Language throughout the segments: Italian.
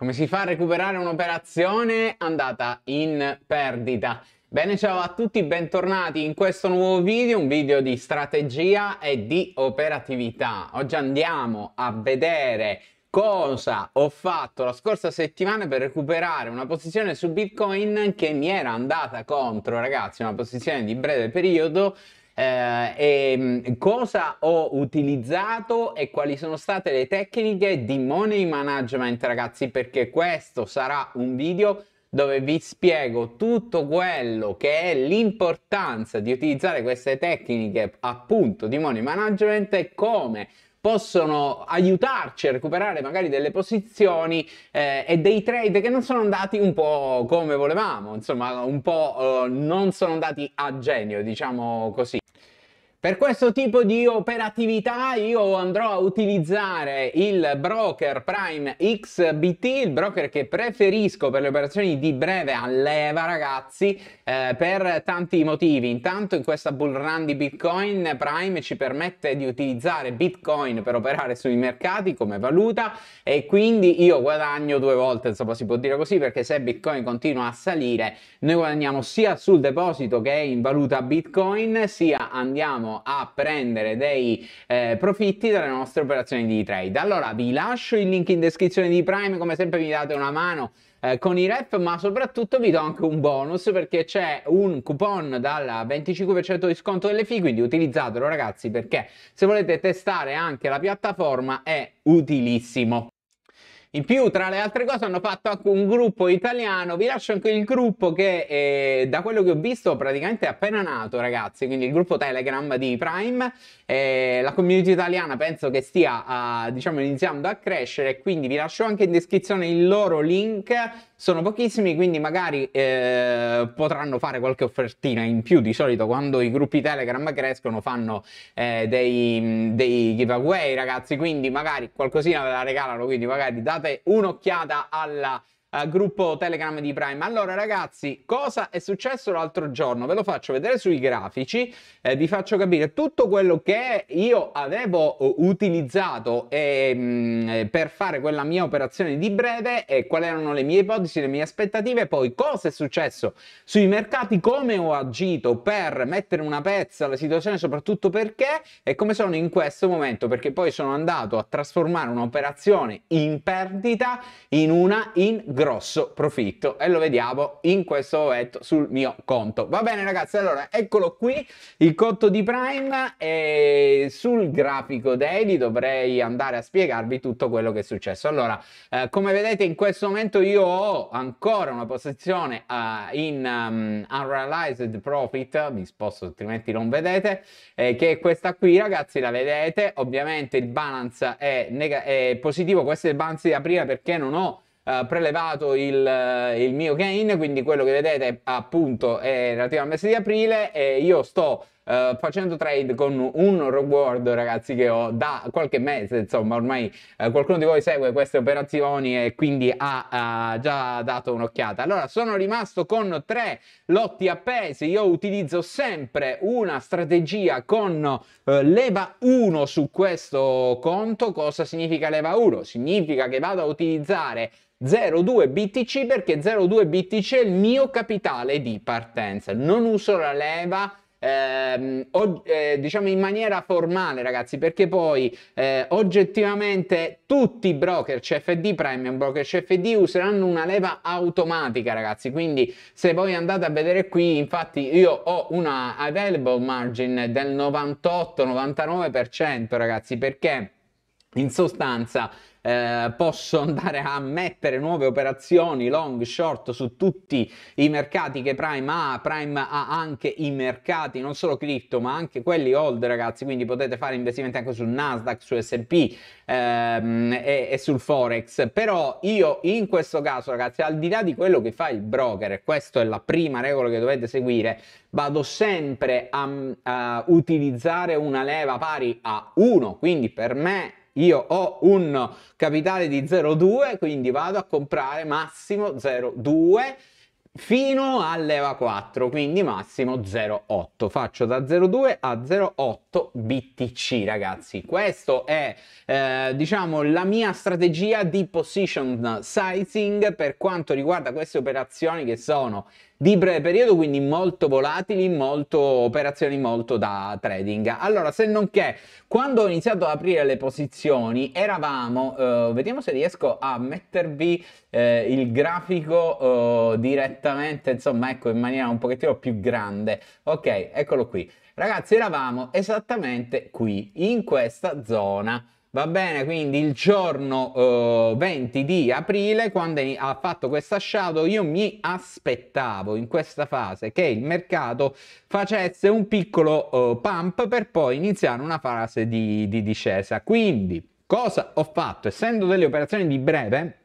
Come si fa a recuperare un'operazione andata in perdita? Bene, ciao a tutti, bentornati in questo nuovo video, un video di strategia e di operatività. Oggi andiamo a vedere cosa ho fatto la scorsa settimana per recuperare una posizione su Bitcoin che mi era andata contro, ragazzi, una posizione di breve periodo eh, e ehm, cosa ho utilizzato e quali sono state le tecniche di money management ragazzi perché questo sarà un video dove vi spiego tutto quello che è l'importanza di utilizzare queste tecniche appunto di money management e come possono aiutarci a recuperare magari delle posizioni eh, e dei trade che non sono andati un po' come volevamo, insomma un po' eh, non sono andati a genio, diciamo così. Per questo tipo di operatività io andrò a utilizzare il broker Prime XBT, il broker che preferisco per le operazioni di breve a leva ragazzi, eh, per tanti motivi. Intanto in questa bull run di Bitcoin Prime ci permette di utilizzare Bitcoin per operare sui mercati come valuta e quindi io guadagno due volte, insomma si può dire così, perché se Bitcoin continua a salire noi guadagniamo sia sul deposito che in valuta Bitcoin, sia andiamo andiamo a prendere dei eh, profitti dalle nostre operazioni di trade. Allora vi lascio il link in descrizione di Prime, come sempre vi date una mano eh, con i ref, ma soprattutto vi do anche un bonus perché c'è un coupon dal 25% di sconto delle FI, quindi utilizzatelo ragazzi perché se volete testare anche la piattaforma è utilissimo. In più, tra le altre cose, hanno fatto anche un gruppo italiano. Vi lascio anche il gruppo che, eh, da quello che ho visto, praticamente è appena nato, ragazzi. Quindi il gruppo Telegram di Prime. Eh, la community italiana penso che stia, eh, diciamo, iniziando a crescere. Quindi vi lascio anche in descrizione il loro link. Sono pochissimi, quindi magari eh, potranno fare qualche offertina in più. Di solito, quando i gruppi Telegram crescono, fanno eh, dei, dei giveaway, ragazzi. Quindi magari qualcosina ve la regalano. Quindi magari date date un'occhiata alla eh, gruppo Telegram di Prime. Allora ragazzi, cosa è successo l'altro giorno? Ve lo faccio vedere sui grafici, eh, vi faccio capire tutto quello che io avevo eh, utilizzato ehm, eh, per fare quella mia operazione di breve e quali erano le mie ipotesi, le mie aspettative, poi cosa è successo sui mercati, come ho agito per mettere una pezza alla situazione, soprattutto perché e come sono in questo momento, perché poi sono andato a trasformare un'operazione in perdita in una in grosso profitto e lo vediamo in questo momento sul mio conto. Va bene ragazzi, allora eccolo qui il conto di Prime e sul grafico daily dovrei andare a spiegarvi tutto quello che è successo. Allora, eh, come vedete in questo momento io ho ancora una posizione uh, in um, unrealized profit, mi sposto altrimenti non vedete, eh, che è questa qui ragazzi, la vedete, ovviamente il balance è, è positivo, questo è il balance di aprile perché non ho eh, prelevato il, eh, il mio gain, quindi quello che vedete appunto è relativo al mese di aprile e io sto uh, facendo trade con un reward ragazzi che ho da qualche mese, insomma ormai uh, qualcuno di voi segue queste operazioni e quindi ha uh, già dato un'occhiata. Allora sono rimasto con tre lotti appesi, io utilizzo sempre una strategia con leva 1 su questo conto, cosa significa leva 1? Significa che vado a utilizzare 02 BTC perché 02 BTC è il mio capitale di partenza. Non uso la leva ehm, o, eh, diciamo in maniera formale ragazzi perché poi eh, oggettivamente tutti i broker CFD Premium Broker CFD useranno una leva automatica ragazzi quindi se voi andate a vedere qui infatti io ho una available margin del 98-99% ragazzi perché in sostanza eh, posso andare a mettere nuove operazioni long, short su tutti i mercati che Prime ha, Prime ha anche i mercati non solo cripto ma anche quelli old ragazzi, quindi potete fare investimenti anche su Nasdaq, su S&P ehm, e, e sul Forex, però io in questo caso ragazzi al di là di quello che fa il broker, questa è la prima regola che dovete seguire, vado sempre a, a utilizzare una leva pari a 1, quindi per me io ho un capitale di 0,2, quindi vado a comprare massimo 0,2 fino a leva 4, quindi massimo 0,8. Faccio da 0,2 a 0,8 BTC, ragazzi. Questa è, eh, diciamo, la mia strategia di position sizing per quanto riguarda queste operazioni che sono di breve periodo, quindi molto volatili, molto operazioni molto da trading. Allora, se non che quando ho iniziato ad aprire le posizioni eravamo, eh, vediamo se riesco a mettervi eh, il grafico eh, direttamente, insomma, ecco, in maniera un pochettino più grande. Ok, eccolo qui. Ragazzi, eravamo esattamente qui, in questa zona. Va bene, quindi il giorno eh, 20 di aprile, quando ha fatto questa shadow, io mi aspettavo in questa fase che il mercato facesse un piccolo eh, pump per poi iniziare una fase di, di discesa. Quindi, cosa ho fatto? Essendo delle operazioni di breve,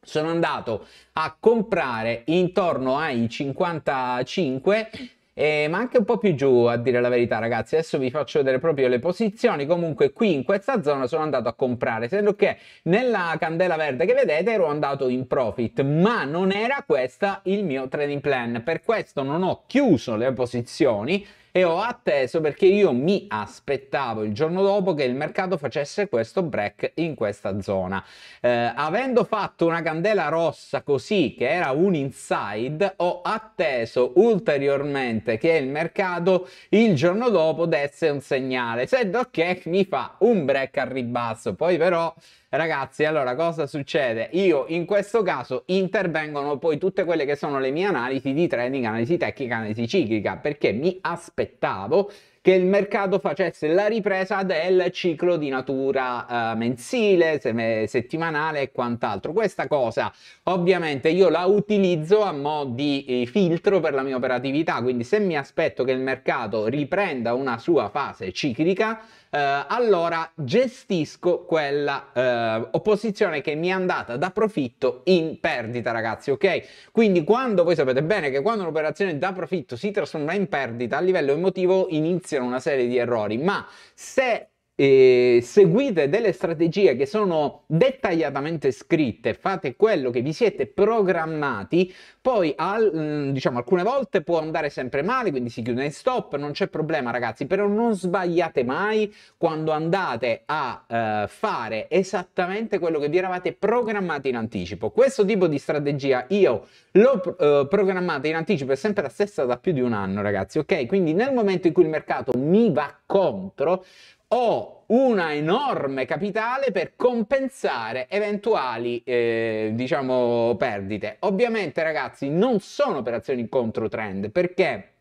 sono andato a comprare intorno ai 55 eh, ma anche un po' più giù a dire la verità ragazzi adesso vi faccio vedere proprio le posizioni comunque qui in questa zona sono andato a comprare se che nella candela verde che vedete ero andato in profit ma non era questo il mio trading plan per questo non ho chiuso le posizioni e ho atteso perché io mi aspettavo il giorno dopo che il mercato facesse questo break in questa zona. Eh, avendo fatto una candela rossa così che era un inside, ho atteso ulteriormente che il mercato il giorno dopo desse un segnale, se che mi fa un break al ribasso, poi però Ragazzi, allora cosa succede? Io in questo caso intervengono poi tutte quelle che sono le mie analisi di trading, analisi tecnica, analisi ciclica, perché mi aspettavo aspettavo che il mercato facesse la ripresa del ciclo di natura eh, mensile, se- settimanale e quant'altro. Questa cosa ovviamente io la utilizzo a mo' di eh, filtro per la mia operatività, quindi se mi aspetto che il mercato riprenda una sua fase ciclica, eh, allora gestisco quella eh, opposizione che mi è andata da profitto in perdita, ragazzi, ok? Quindi quando voi sapete bene che quando un'operazione da profitto si trasforma in perdita, a livello emotivo iniziano una serie di errori, ma se eh, seguite delle strategie che sono dettagliatamente scritte, fate quello che vi siete programmati, poi al, mm, diciamo alcune volte può andare sempre male, quindi si chiude in stop, non c'è problema ragazzi, però non sbagliate mai quando andate a eh, fare esattamente quello che vi eravate programmati in anticipo. Questo tipo di strategia io l'ho eh, programmata in anticipo, è sempre la stessa da più di un anno ragazzi, ok? Quindi nel momento in cui il mercato mi va contro, ho una enorme capitale per compensare eventuali eh, diciamo perdite. Ovviamente ragazzi non sono operazioni contro trend perché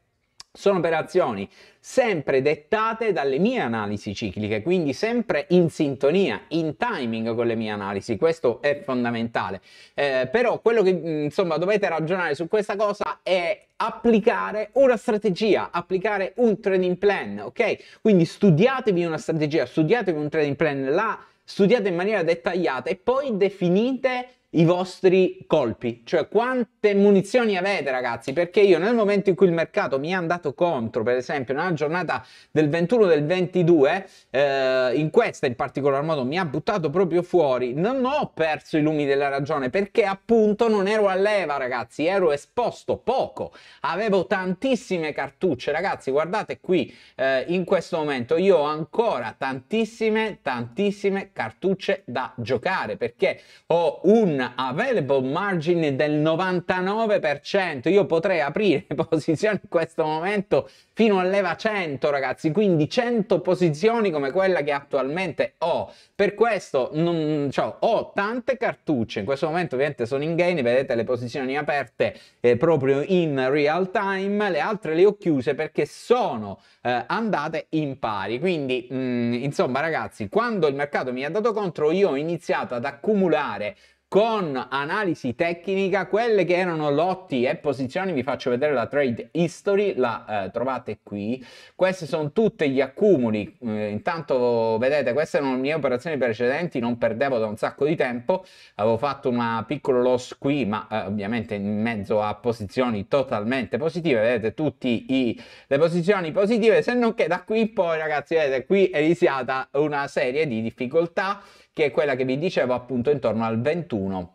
sono operazioni sempre dettate dalle mie analisi cicliche, quindi sempre in sintonia, in timing con le mie analisi, questo è fondamentale. Eh, però quello che mm, insomma dovete ragionare su questa cosa è applicare una strategia, applicare un trading plan, ok? Quindi studiatevi una strategia, studiatevi un trading plan, la studiate in maniera dettagliata e poi definite i vostri colpi, cioè quante munizioni avete ragazzi, perché io nel momento in cui il mercato mi è andato contro, per esempio nella giornata del 21 del 22, eh, in questa in particolar modo mi ha buttato proprio fuori, non ho perso i lumi della ragione perché appunto non ero a leva ragazzi, ero esposto poco, avevo tantissime cartucce ragazzi, guardate qui eh, in questo momento io ho ancora tantissime tantissime cartucce da giocare perché ho un available margin del 99%. Io potrei aprire posizioni in questo momento fino a leva 100, ragazzi. Quindi 100 posizioni come quella che attualmente ho. Per questo non, cioè, ho tante cartucce. In questo momento, ovviamente, sono in gain. Vedete le posizioni aperte eh, proprio in real time. Le altre le ho chiuse perché sono eh, andate in pari. Quindi, mh, mm, insomma, ragazzi, quando il mercato mi ha dato contro, io ho iniziato ad accumulare con analisi tecnica quelle che erano lotti e posizioni. Vi faccio vedere la trade history, la eh, trovate qui. Questi sono tutti gli accumuli. Eh, intanto vedete, queste erano le mie operazioni precedenti, non perdevo da un sacco di tempo. Avevo fatto una piccola loss qui, ma eh, ovviamente in mezzo a posizioni totalmente positive. Vedete tutte le posizioni positive, se non che da qui in poi, ragazzi, vedete, qui è iniziata una serie di difficoltà che è quella che vi dicevo appunto intorno al 21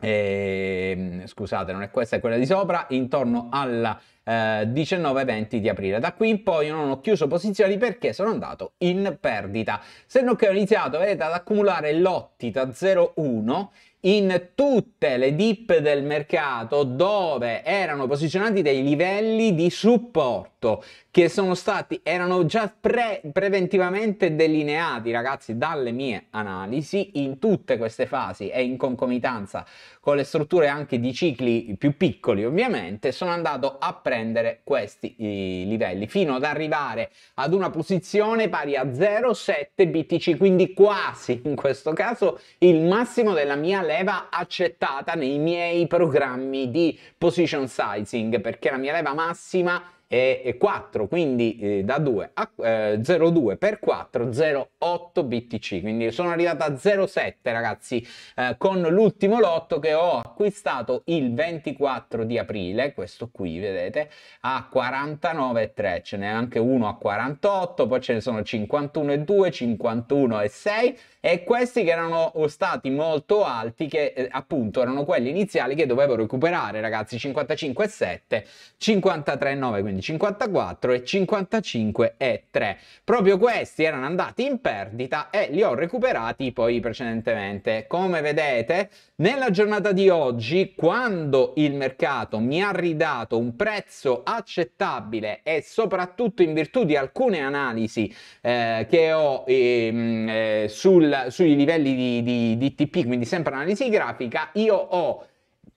eh, scusate, non è questa, è quella di sopra, intorno alla eh, 19-20 di aprile. Da qui in poi io non ho chiuso posizioni perché sono andato in perdita, se non che ho iniziato vedete, ad accumulare lotti da 0,1 in tutte le dip del mercato dove erano posizionati dei livelli di supporto che sono stati erano già pre, preventivamente delineati ragazzi dalle mie analisi in tutte queste fasi e in concomitanza con le strutture anche di cicli più piccoli ovviamente sono andato a prendere questi livelli fino ad arrivare ad una posizione pari a 0,7 BTC quindi quasi in questo caso il massimo della mia leva leva accettata nei miei programmi di position sizing perché la mia leva massima e, 4, quindi eh, da 2 a 0,2 eh, per 4, 0,8 BTC, quindi sono arrivato a 0,7 ragazzi eh, con l'ultimo lotto che ho acquistato il 24 di aprile, questo qui vedete, a 49,3, ce n'è anche uno a 48, poi ce ne sono 51,2, 51,6 e questi che erano stati molto alti che appunto erano quelli iniziali che dovevo recuperare ragazzi 55,7, 53,9 quindi di 54 e 55 e 3. Proprio questi erano andati in perdita e li ho recuperati poi precedentemente. Come vedete, nella giornata di oggi, quando il mercato mi ha ridato un prezzo accettabile e soprattutto in virtù di alcune analisi eh, che ho ehm, eh, sul, sui livelli di, di, di TP, quindi sempre analisi grafica, io ho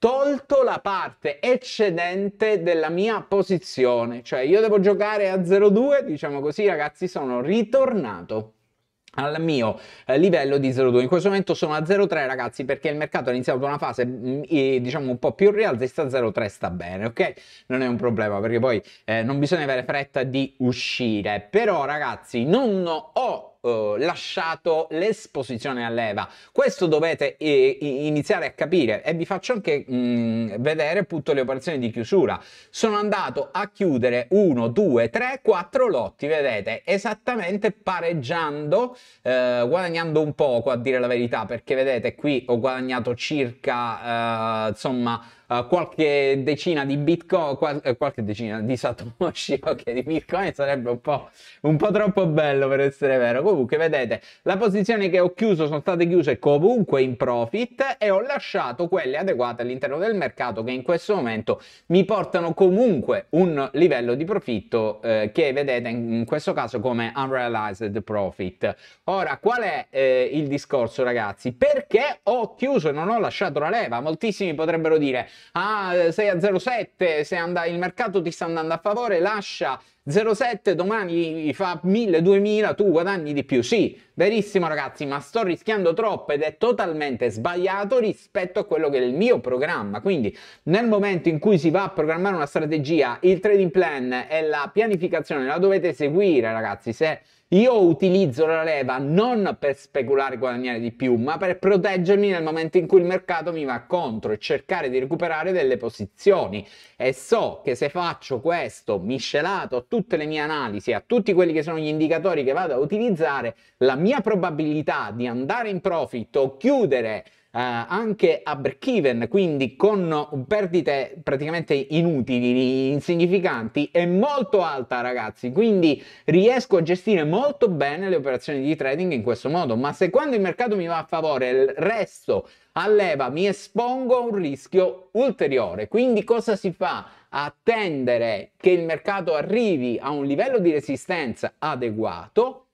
tolto la parte eccedente della mia posizione, cioè io devo giocare a 0-2, diciamo così ragazzi, sono ritornato al mio eh, livello di 0,2 in questo momento sono a 0,3 ragazzi perché il mercato ha iniziato una fase mm, diciamo un po' più rialzista 0,3 sta bene ok non è un problema perché poi eh, non bisogna avere fretta di uscire però ragazzi non ho eh, lasciato l'esposizione a leva. Questo dovete eh, iniziare a capire e vi faccio anche mh, mm, vedere appunto le operazioni di chiusura. Sono andato a chiudere 1, 2, 3, 4 lotti, vedete, esattamente pareggiando, eh, guadagnando un poco a dire la verità, perché vedete qui ho guadagnato circa, eh, insomma, uh, qualche decina di bitcoin, qual- eh, qualche decina di satoshi, ok, di bitcoin sarebbe un po', un po' troppo bello per essere vero. Comunque, vedete, la posizione che ho chiuso sono state chiuse comunque in profit e ho lasciato quelle adeguate all'interno del mercato che in questo momento mi portano comunque un livello di profitto eh, che vedete in questo caso come unrealized profit. Ora, qual è eh, il discorso, ragazzi? Perché ho chiuso e non ho lasciato la leva? Moltissimi potrebbero dire Ah, eh, a 6 a 0,7, se andai, il mercato ti sta andando a favore, lascia 0,7, domani fa 1000, 2000, tu guadagni di più. Sì, verissimo ragazzi, ma sto rischiando troppo ed è totalmente sbagliato rispetto a quello che è il mio programma. Quindi nel momento in cui si va a programmare una strategia, il trading plan e la pianificazione la dovete seguire ragazzi, se io utilizzo la leva non per speculare e guadagnare di più, ma per proteggermi nel momento in cui il mercato mi va contro e cercare di recuperare delle posizioni. E so che se faccio questo miscelato a tutte le mie analisi, a tutti quelli che sono gli indicatori che vado a utilizzare, la mia probabilità di andare in profit o chiudere eh, anche a break even, quindi con perdite praticamente inutili, insignificanti, è molto alta ragazzi, quindi riesco a gestire molto bene le operazioni di trading in questo modo, ma se quando il mercato mi va a favore il resto a leva mi espongo a un rischio ulteriore, quindi cosa si fa? Attendere che il mercato arrivi a un livello di resistenza adeguato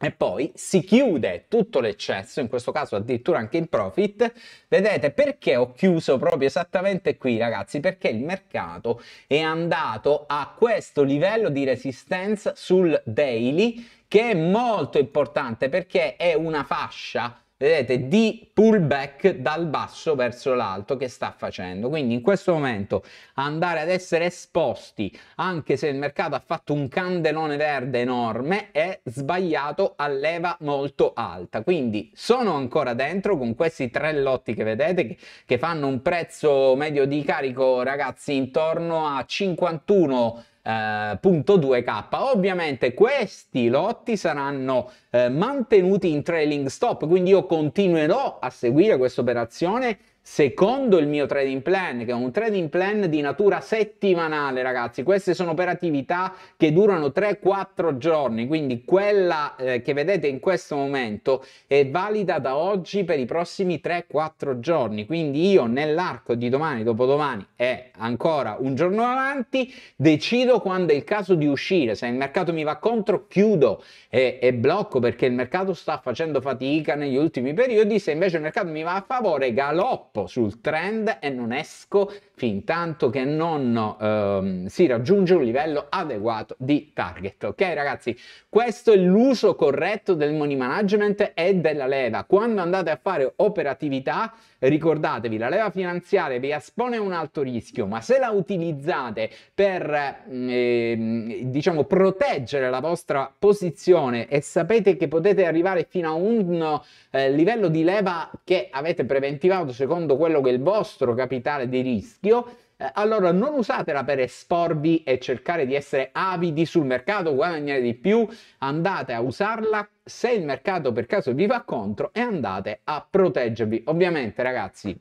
e poi si chiude tutto l'eccesso, in questo caso addirittura anche il profit. Vedete perché ho chiuso proprio esattamente qui, ragazzi? Perché il mercato è andato a questo livello di resistenza sul daily che è molto importante perché è una fascia vedete, di pullback dal basso verso l'alto che sta facendo. Quindi in questo momento andare ad essere esposti, anche se il mercato ha fatto un candelone verde enorme, è sbagliato a leva molto alta. Quindi sono ancora dentro con questi tre lotti che vedete che, che fanno un prezzo medio di carico, ragazzi, intorno a 51 2K. Eh, Ovviamente questi lotti saranno eh, mantenuti in trailing stop, quindi io continuerò a seguire questa operazione secondo il mio trading plan, che è un trading plan di natura settimanale, ragazzi. Queste sono operatività che durano 3-4 giorni, quindi quella eh, che vedete in questo momento è valida da oggi per i prossimi 3-4 giorni. Quindi io nell'arco di domani, dopodomani e ancora un giorno avanti decido quando è il caso di uscire. Se il mercato mi va contro, chiudo e, e blocco perché il mercato sta facendo fatica negli ultimi periodi. Se invece il mercato mi va a favore, galoppo troppo sul trend e non esco fin tanto che non ehm, si raggiunge un livello adeguato di target. Ok ragazzi, questo è l'uso corretto del money management e della leva. Quando andate a fare operatività, ricordatevi, la leva finanziaria vi espone un alto rischio, ma se la utilizzate per eh, diciamo proteggere la vostra posizione e sapete che potete arrivare fino a un eh, livello di leva che avete preventivato secondo quello che è il vostro capitale di rischio, rischio, eh, allora non usatela per esporvi e cercare di essere avidi sul mercato, guadagnare di più, andate a usarla se il mercato per caso vi va contro e andate a proteggervi. Ovviamente ragazzi,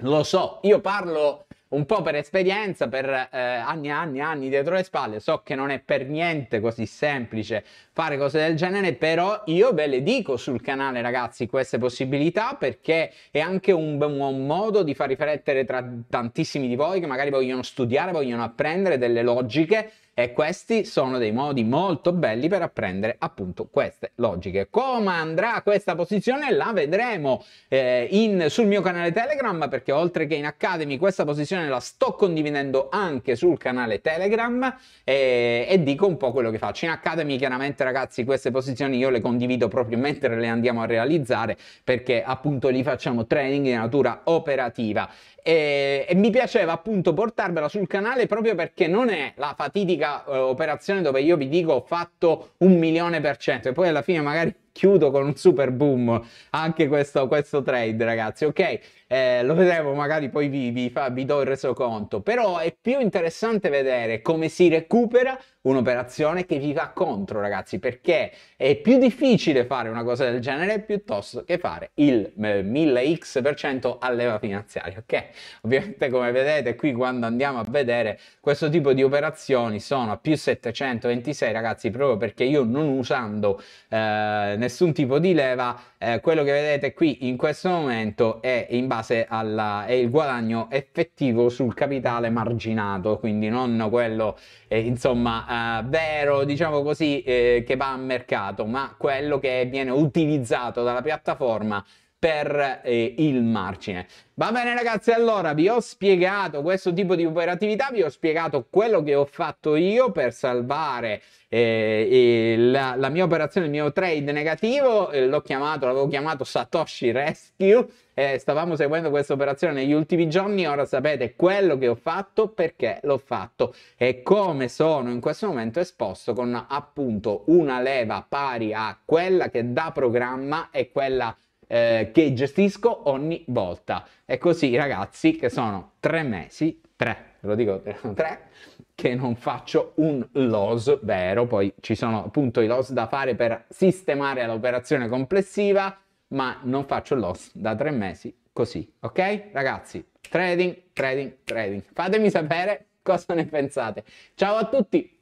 lo so, io parlo un po' per esperienza, per eh, anni e anni e anni dietro le spalle, so che non è per niente così semplice fare cose del genere, però io ve le dico sul canale ragazzi queste possibilità perché è anche un buon modo di far riflettere tra tantissimi di voi che magari vogliono studiare, vogliono apprendere delle logiche e questi sono dei modi molto belli per apprendere appunto queste logiche. Come andrà questa posizione la vedremo eh, in, sul mio canale Telegram perché oltre che in Academy questa posizione la sto condividendo anche sul canale Telegram e, eh, e dico un po' quello che faccio. In Academy chiaramente ragazzi queste posizioni io le condivido proprio mentre le andiamo a realizzare perché appunto li facciamo training di natura operativa e, e, mi piaceva appunto portarvela sul canale proprio perché non è la fatidica eh, operazione dove io vi dico ho fatto un milione per cento e poi alla fine magari chiudo con un super boom anche questo, questo trade ragazzi ok eh, lo vedremo magari poi vi, vi, fa, vi do il resoconto però è più interessante vedere come si recupera un'operazione che vi va contro ragazzi perché è più difficile fare una cosa del genere piuttosto che fare il 1000x% a leva finanziaria ok ovviamente come vedete qui quando andiamo a vedere questo tipo di operazioni sono a più 726 ragazzi proprio perché io non usando eh, nessun tipo di leva, eh, quello che vedete qui in questo momento è in base al guadagno effettivo sul capitale marginato, quindi non quello eh, insomma eh, vero, diciamo così, eh, che va a mercato, ma quello che viene utilizzato dalla piattaforma per eh, il margine. Va bene ragazzi, allora vi ho spiegato questo tipo di operatività, vi ho spiegato quello che ho fatto io per salvare eh, eh, la, mia operazione, il mio trade negativo, eh, l'ho chiamato, l'avevo chiamato Satoshi Rescue, eh, stavamo seguendo questa operazione negli ultimi giorni, ora sapete quello che ho fatto, perché l'ho fatto e come sono in questo momento esposto con appunto una leva pari a quella che da programma e quella eh, che gestisco ogni volta. È così, ragazzi, che sono tre mesi, tre, ve lo dico tre, che non faccio un loss vero. Poi ci sono appunto i loss da fare per sistemare l'operazione complessiva, ma non faccio loss da tre mesi così, ok? Ragazzi, trading, trading, trading. Fatemi sapere cosa ne pensate. Ciao a tutti!